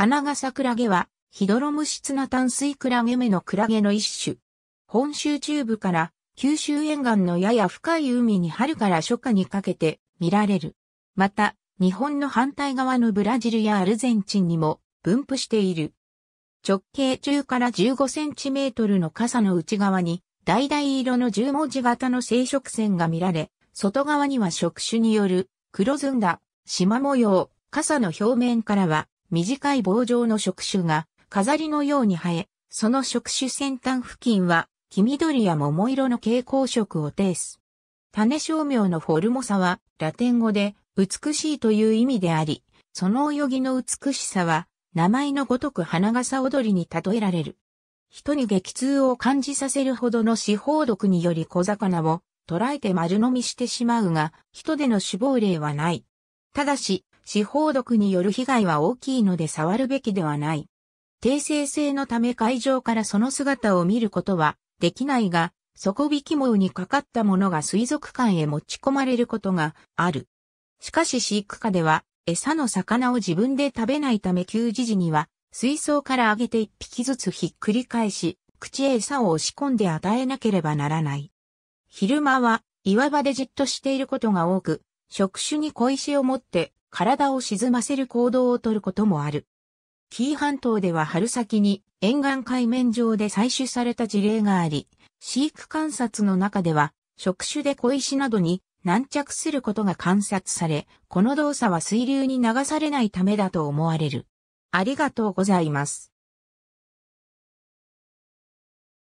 花笠クラゲは、ヒドロムシツナ淡水クラゲ目のクラゲの一種。本州中部から九州沿岸のやや深い海に春から初夏にかけて見られる。また、日本の反対側のブラジルやアルゼンチンにも分布している。直径10から15センチメートルの傘の内側に、橙色の十文字型の生殖線が見られ、外側には触手による黒ずんだ縞模様、傘の表面からは短い棒状の触手が飾りのように生え、その触手先端付近は黄緑や桃色の蛍光色を呈す。種照明のフォルモサはラテン語で美しいという意味であり、その泳ぎの美しさは名前のごとく花笠踊りに例えられる。人に激痛を感じさせるほどの四方毒により小魚を捕らえて丸飲みしてしまうが、人での死亡例はない。ただし、司法毒による被害は大きいので触るべきではない。定性性のため会場からその姿を見ることはできないが、底引き網にかかったものが水族館へ持ち込まれることがある。しかし飼育下では餌の魚を自分で食べないため給餌時には水槽から上げて一匹ずつひっくり返し、口へ餌を押し込んで与えなければならない。昼間は岩場でじっとしていることが多く、触手に小石を持って体を沈ませる行動をとることもある。紀伊半島では春先に沿岸海面上で採取された事例があり、飼育観察の中では、触手で小石などに軟着することが観察され、この動作は水流に流されないためだと思われる。ありがとうございます。